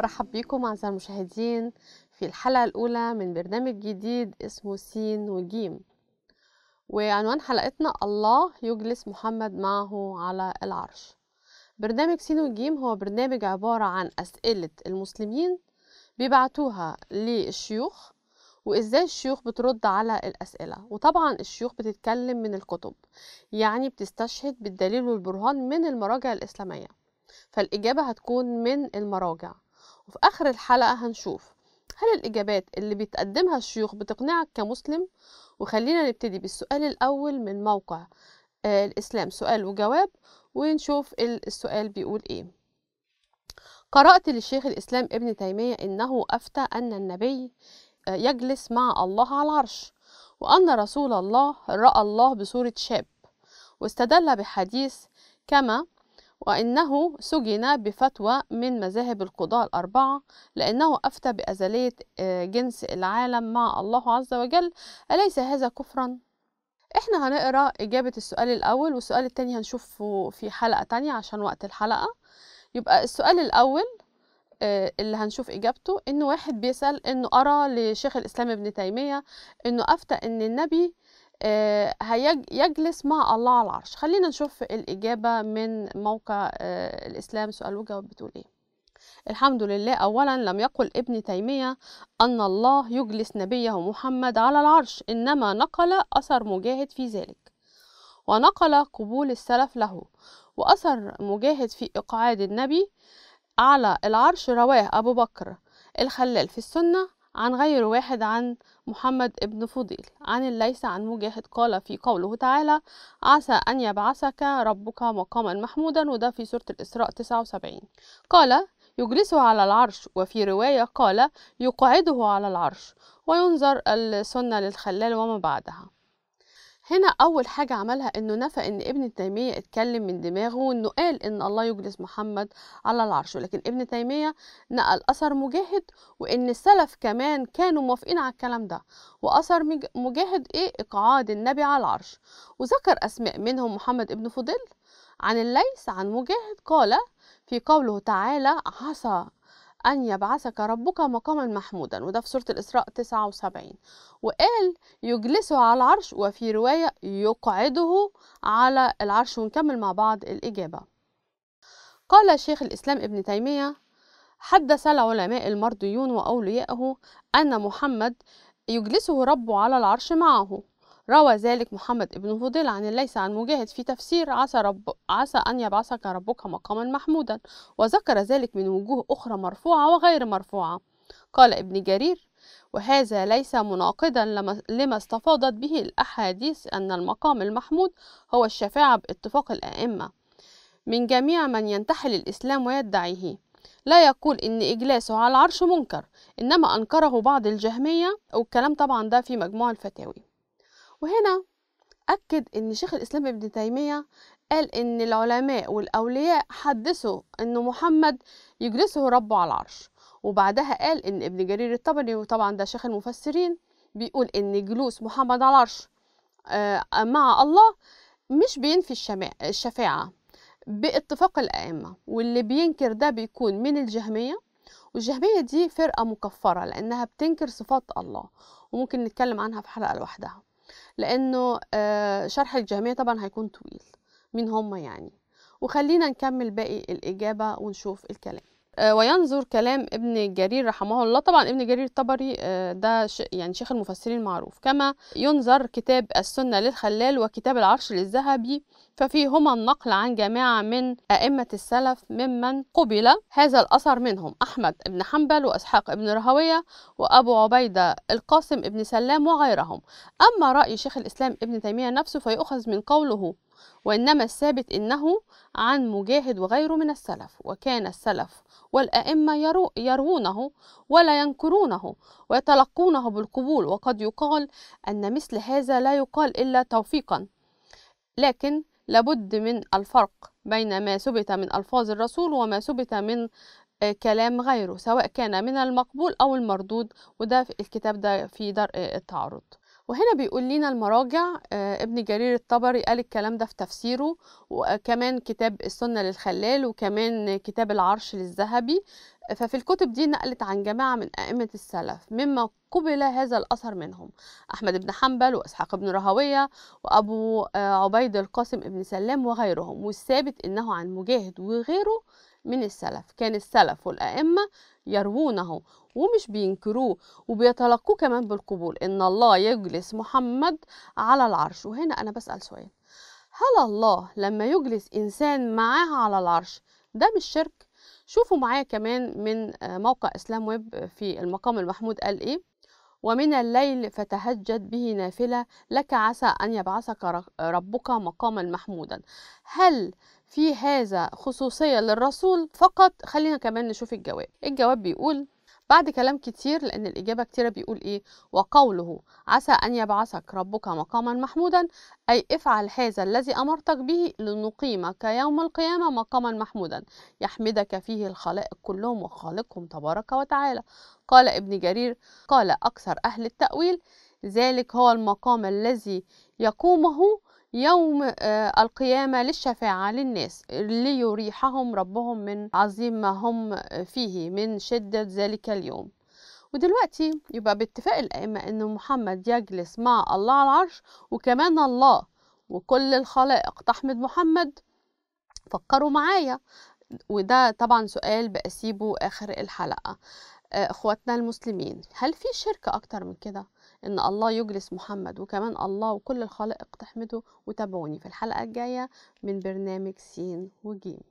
برحب بيكم أعزائي المشاهدين في الحلقة الأولى من برنامج جديد اسمه سين وجيم وعنوان حلقتنا الله يجلس محمد معه على العرش برنامج سين وجيم هو برنامج عبارة عن أسئلة المسلمين بيبعتوها للشيوخ وازاي الشيوخ بترد على الاسئله وطبعا الشيوخ بتتكلم من الكتب يعني بتستشهد بالدليل والبرهان من المراجع الاسلاميه فالاجابه هتكون من المراجع وفي آخر الحلقة هنشوف هل الإجابات اللي بتقدمها الشيوخ بتقنعك كمسلم؟ وخلينا نبتدي بالسؤال الأول من موقع آه، الإسلام سؤال وجواب ونشوف السؤال بيقول إيه قرأت للشيخ الإسلام ابن تيمية إنه أفتى أن النبي آه، يجلس مع الله على العرش وأن رسول الله رأى الله بصورة شاب واستدل بحديث كما وإنه سجن بفتوى من مذاهب القضاة الأربعة لأنه أفتى بأزلية آه، جنس العالم مع الله عز وجل أليس هذا كفرا؟ إحنا هنقرأ إجابة السؤال الأول والسؤال التاني هنشوفه في حلقة تانية عشان وقت الحلقة يبقى السؤال الأول آه، اللي هنشوف إجابته إن واحد بيسأل إنه أرى لشيخ الإسلام ابن تيمية إنه أفتى إن النبي هيجلس آه، مع الله على العرش خلينا نشوف الإجابة من موقع آه، الإسلام سؤال وجواب بتقول إيه الحمد لله أولا لم يقل ابن تيمية أن الله يجلس نبيه محمد على العرش إنما نقل أثر مجاهد في ذلك ونقل قبول السلف له وأثر مجاهد في إقعاد النبي على العرش رواه أبو بكر الخلال في السنة عن غير واحد عن محمد ابن فضيل عن الليث عن مجاهد قال في قوله تعالى عسى أن يبعثك ربك مقاما محمودا وده في سورة الإسراء 79 قال يجلسه على العرش وفي رواية قال يقعده على العرش وينظر السنة للخلال وما بعدها هنا أول حاجة عملها إنه نفى إن ابن تيمية اتكلم من دماغه وإنه قال إن الله يجلس محمد على العرش ولكن ابن تيمية نقل أثر مجاهد وإن السلف كمان كانوا موافقين على الكلام ده وأثر مجاهد إيه إقعاد النبي على العرش وذكر أسماء منهم محمد ابن فضيل عن الليث عن مجاهد قال في قوله تعالى عصى أن يبعثك ربك مقاما محمودا وده في سورة الإسراء 79 وقال يجلسه على العرش وفي رواية يقعده على العرش ونكمل مع بعض الإجابة قال شيخ الإسلام ابن تيمية حدث العلماء المرضيون وأوليائه أن محمد يجلسه ربه على العرش معه روى ذلك محمد ابن فضيل عن الليث عن مجاهد في تفسير عسى, رب عسى أن يبعثك ربك مقاما محمودا وذكر ذلك من وجوه أخرى مرفوعة وغير مرفوعة قال ابن جرير وهذا ليس مناقضا لما استفاضت به الأحاديث أن المقام المحمود هو الشفاعة باتفاق الأئمة من جميع من ينتحل الإسلام ويدعيه لا يقول إن إجلاسه على العرش منكر إنما أنكره بعض الجهمية والكلام طبعا ده في مجموع الفتاوي وهنا أكد أن شيخ الإسلام ابن تيمية قال أن العلماء والأولياء حدثوا أن محمد يجلسه ربه على العرش وبعدها قال أن ابن جرير الطبري وطبعا ده شيخ المفسرين بيقول أن جلوس محمد على العرش آه، مع الله مش بينفي الشفاعة باتفاق الأئمة واللي بينكر ده بيكون من الجهمية والجهمية دي فرقة مكفرة لأنها بتنكر صفات الله وممكن نتكلم عنها في حلقة لوحدها لأنه آه، شرح الجهمية طبعا هيكون طويل مين هم يعني وخلينا نكمل باقي الإجابة ونشوف الكلام آه، وينظر كلام ابن جرير رحمه الله طبعا ابن جرير الطبري آه، ده يعني شيخ المفسرين معروف كما ينظر كتاب السنة للخلال وكتاب العرش للذهبي ففيهما النقل عن جماعة من أئمة السلف ممن قبل هذا الأثر منهم أحمد بن حنبل وإسحاق بن رهوية وأبو عبيدة القاسم بن سلام وغيرهم أما رأي شيخ الإسلام ابن تيمية نفسه فيؤخذ من قوله وإنما الثابت أنه عن مجاهد وغيره من السلف وكان السلف والأئمة يرو يروونه ولا ينكرونه ويتلقونه بالقبول وقد يقال أن مثل هذا لا يقال إلا توفيقا لكن لابد من الفرق بين ما ثبت من ألفاظ الرسول وما ثبت من آه، كلام غيره سواء كان من المقبول أو المردود وده في الكتاب ده في درء التعرض وهنا بيقول لنا المراجع آه، ابن جرير الطبري قال الكلام ده في تفسيره وكمان كتاب السنة للخلال وكمان كتاب العرش للذهبي ففي الكتب دي نقلت عن جماعة من أئمة السلف مما قبل هذا الأثر منهم أحمد بن حنبل وإسحاق بن رهوية وأبو آه، عبيد القاسم بن سلام وغيرهم والثابت أنه عن مجاهد وغيره من السلف كان السلف والأئمة يروونه ومش بينكروه وبيتلقوه كمان بالقبول إن الله يجلس محمد على العرش وهنا أنا بسأل سؤال هل الله لما يجلس إنسان معاه على العرش ده مش شرك شوفوا معايا كمان من آه، موقع اسلام ويب في المقام المحمود قال ايه ومن الليل فتهجد به نافلة لك عسى أن يبعثك ربك مقاما محمودا هل في هذا خصوصية للرسول فقط خلينا كمان نشوف الجواب الجواب بيقول بعد كلام كتير لأن الإجابة كتيرة بيقول إيه وقوله عسى أن يبعثك ربك مقاما محمودا أي افعل هذا الذي أمرتك به لنقيمك يوم القيامة مقاما محمودا يحمدك فيه الخلائق كلهم وخالقهم تبارك وتعالى قال ابن جرير قال أكثر أهل التأويل ذلك هو المقام الذي يقومه يوم آه، القيامة للشفاعة للناس ليريحهم ربهم من عظيم ما هم فيه من شدة ذلك اليوم ودلوقتي يبقى باتفاق الأئمة أن محمد يجلس مع الله على العرش وكمان الله وكل الخلائق تحمد محمد فكروا معايا وده طبعا سؤال بأسيبه آخر الحلقة آه، اخواتنا المسلمين هل في شرك اكتر من كده ان الله يجلس محمد وكمان الله وكل الخلائق تحمده وتابعوني في الحلقه الجايه من برنامج سين وجيم